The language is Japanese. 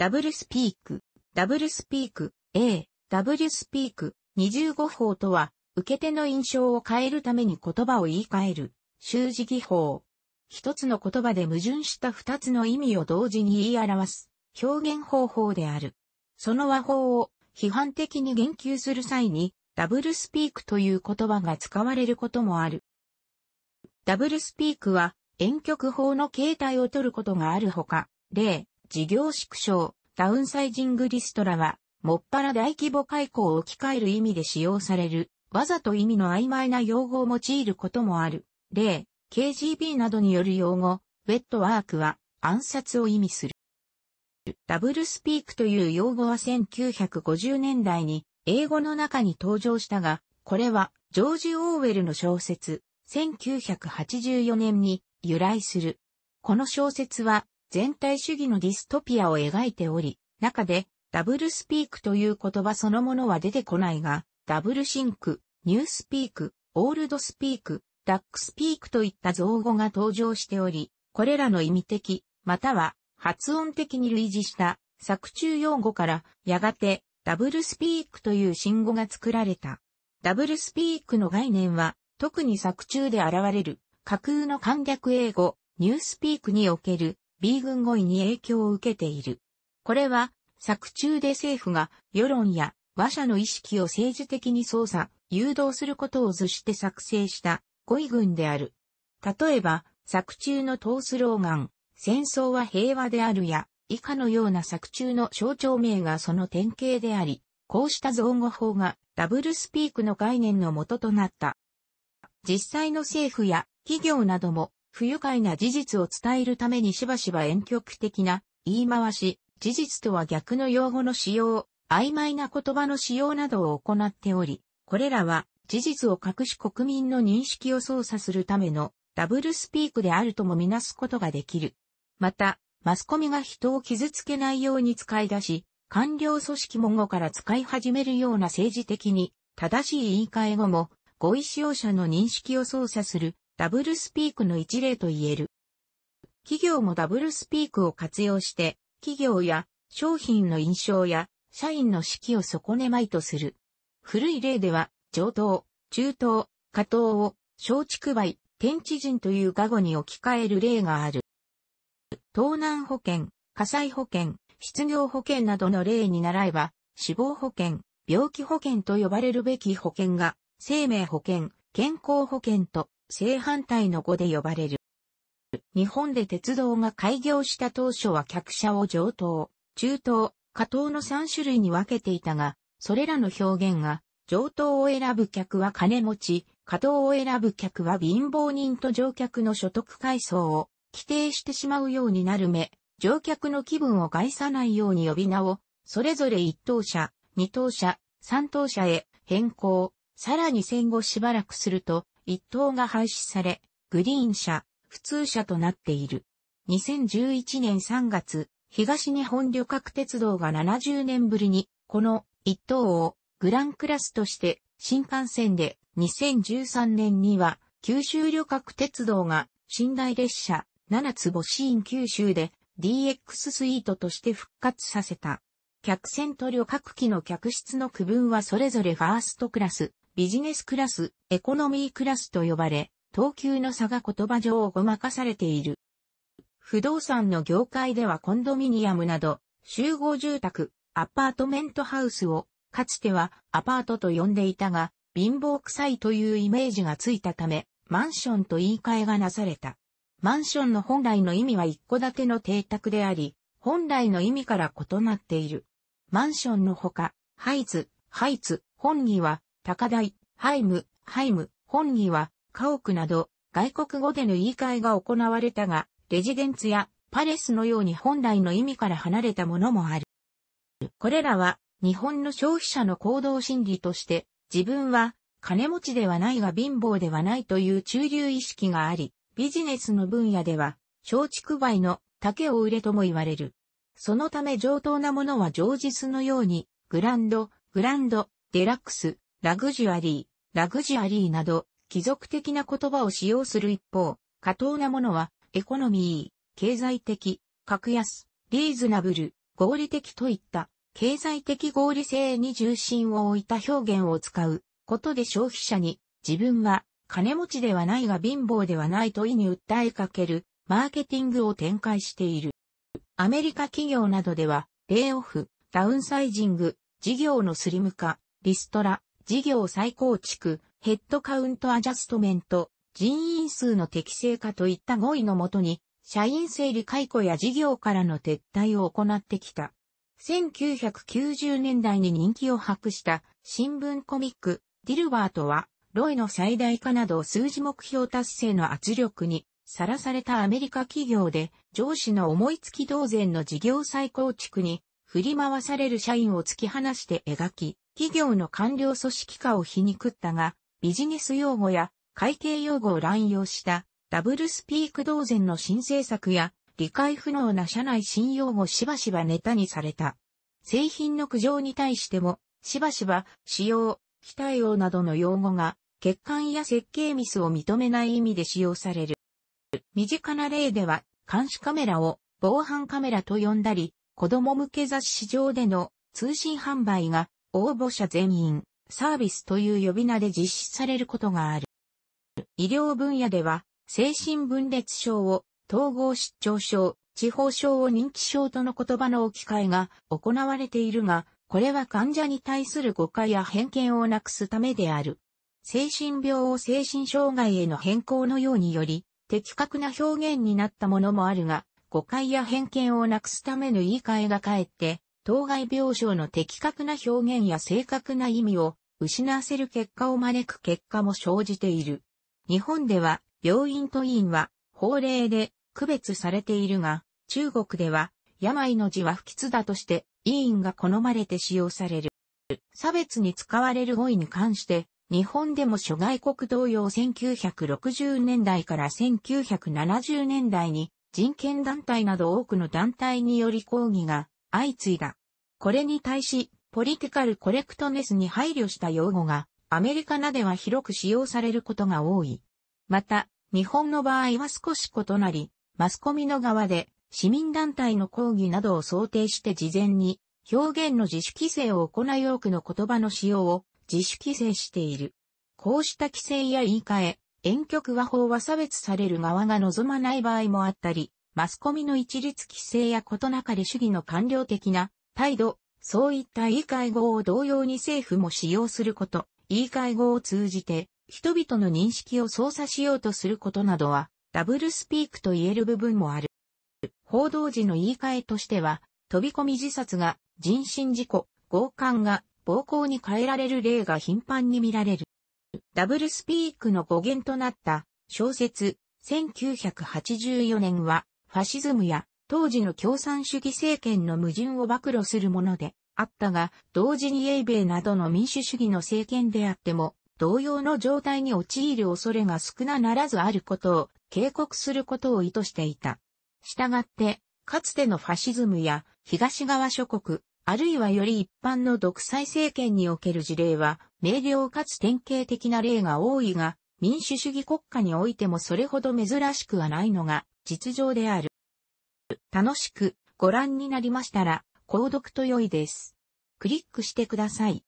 ダブルスピーク、ダブルスピーク、A、ダブルスピーク、25法とは、受け手の印象を変えるために言葉を言い換える、習字技法。一つの言葉で矛盾した二つの意味を同時に言い表す、表現方法である。その和法を批判的に言及する際に、ダブルスピークという言葉が使われることもある。ダブルスピークは、遠曲法の形態を取ることがあるほか、例、事業縮小、ダウンサイジングリストラは、もっぱら大規模解雇を置き換える意味で使用される、わざと意味の曖昧な用語を用いることもある。例、KGB などによる用語、ウェットワークは暗殺を意味する。ダブルスピークという用語は1950年代に英語の中に登場したが、これはジョージ・オーウェルの小説、1984年に由来する。この小説は全体主義のディストピアを描いており、中でダブルスピークという言葉そのものは出てこないが、ダブルシンク、ニュースピーク、オールドスピーク、ダックスピークといった造語が登場しており、これらの意味的、または発音的に類似した作中用語からやがてダブルスピークという新語が作られた。ダブルスピークの概念は特に作中で現れる架空の簡略英語ニュースピークにおける B 軍語彙に影響を受けている。これは、作中で政府が世論や和者の意識を政治的に操作、誘導することを図して作成した語彙軍である。例えば、作中のトースローガン、戦争は平和であるや、以下のような作中の象徴名がその典型であり、こうした造語法がダブルスピークの概念の元となった。実際の政府や企業なども不愉快な事実を伝えるためにしばしば遠曲的な言い回し、事実とは逆の用語の使用、曖昧な言葉の使用などを行っており、これらは事実を隠し国民の認識を操作するためのダブルスピークであるともみなすことができる。また、マスコミが人を傷つけないように使い出し、官僚組織も語から使い始めるような政治的に正しい言い換え語も、語彙使用者の認識を操作するダブルスピークの一例と言える。企業もダブルスピークを活用して、企業や商品の印象や社員の士気を損ねまいとする。古い例では、上等、中等、下等を松竹梅、天地人という画語に置き換える例がある。盗難保険、火災保険、失業保険などの例に習えば、死亡保険、病気保険と呼ばれるべき保険が、生命保険、健康保険と正反対の語で呼ばれる。日本で鉄道が開業した当初は客車を上等、中等、下等の3種類に分けていたが、それらの表現が、上等を選ぶ客は金持ち、下等を選ぶ客は貧乏人と乗客の所得階層を規定してしまうようになるめ、乗客の気分を害さないように呼び名を、それぞれ1等車、2等車、3等車へ変更、さらに戦後しばらくすると、一等が廃止され、グリーン車、普通車となっている。2011年3月、東日本旅客鉄道が70年ぶりに、この1等をグランクラスとして新幹線で2013年には九州旅客鉄道が寝台列車7つ星院九州で DX スイートとして復活させた。客船と旅客機の客室の区分はそれぞれファーストクラス、ビジネスクラス、エコノミークラスと呼ばれ、等級の差が言葉上をごまかされている。不動産の業界ではコンドミニアムなど、集合住宅、アパートメントハウスを、かつてはアパートと呼んでいたが、貧乏臭いというイメージがついたため、マンションと言い換えがなされた。マンションの本来の意味は一戸建ての邸宅であり、本来の意味から異なっている。マンションのほか、ハイツ、ハイツ、本には高台、ハイム、ハイム、本には、家屋など、外国語での言い換えが行われたが、レジデンツやパレスのように本来の意味から離れたものもある。これらは、日本の消費者の行動心理として、自分は、金持ちではないが貧乏ではないという中流意識があり、ビジネスの分野では、松竹梅の竹を売れとも言われる。そのため上等なものは上実のように、グランド、グランド、デラックス、ラグジュアリー、ラグジュアリーなど、貴族的な言葉を使用する一方、過当なものは、エコノミー、経済的、格安、リーズナブル、合理的といった、経済的合理性に重心を置いた表現を使うことで消費者に自分は金持ちではないが貧乏ではないと意に訴えかけるマーケティングを展開している。アメリカ企業などでは、レイオフ、ダウンサイジング、事業のスリム化、リストラ、事業再構築、ヘッドカウントアジャストメント、人員数の適正化といった合意のもとに、社員整理解雇や事業からの撤退を行ってきた。1990年代に人気を博した新聞コミック、ディルバートは、ロイの最大化など数字目標達成の圧力にさらされたアメリカ企業で上司の思いつき同然の事業再構築に振り回される社員を突き放して描き、企業の官僚組織化を皮肉ったが、ビジネス用語や会計用語を乱用したダブルスピーク同然の新政策や理解不能な社内信用語しばしばネタにされた。製品の苦情に対しても、しばしば使用、非対応などの用語が欠陥や設計ミスを認めない意味で使用される。身近な例では監視カメラを防犯カメラと呼んだり、子供向け雑誌上での通信販売が応募者全員サービスという呼び名で実施されることがある。医療分野では精神分裂症を統合失調症、地方症を認知症との言葉の置き換えが行われているが、これは患者に対する誤解や偏見をなくすためである。精神病を精神障害への変更のようにより、的確な表現になったものもあるが、誤解や偏見をなくすための言い換えがかえって、当該病床の的確な表現や正確な意味を失わせる結果を招く結果も生じている。日本では病院と院は法令で区別されているが、中国では病の字は不吉だとして医院が好まれて使用される。差別に使われる語彙に関して、日本でも諸外国同様1960年代から1970年代に人権団体など多くの団体により抗議が相次いだ。これに対し、ポリティカルコレクトネスに配慮した用語がアメリカなでは広く使用されることが多い。また、日本の場合は少し異なり、マスコミの側で市民団体の抗議などを想定して事前に表現の自主規制を行い多くの言葉の使用を自主規制している。こうした規制や言い換え、遠曲和法は差別される側が望まない場合もあったり、マスコミの一律規制やことなかれ主義の官僚的な態度、そういった言い換え語を同様に政府も使用すること、言い換え語を通じて人々の認識を操作しようとすることなどは、ダブルスピークと言える部分もある。報道時の言い換えとしては、飛び込み自殺が人身事故、強姦が暴行に変えられる例が頻繁に見られる。ダブルスピークの語源となった小説1984年はファシズムや当時の共産主義政権の矛盾を暴露するものであったが、同時に英米などの民主主義の政権であっても、同様の状態に陥る恐れが少なならずあることを警告することを意図していた。したがって、かつてのファシズムや東側諸国、あるいはより一般の独裁政権における事例は、明瞭かつ典型的な例が多いが、民主主義国家においてもそれほど珍しくはないのが実情である。楽しくご覧になりましたら、購読と良いです。クリックしてください。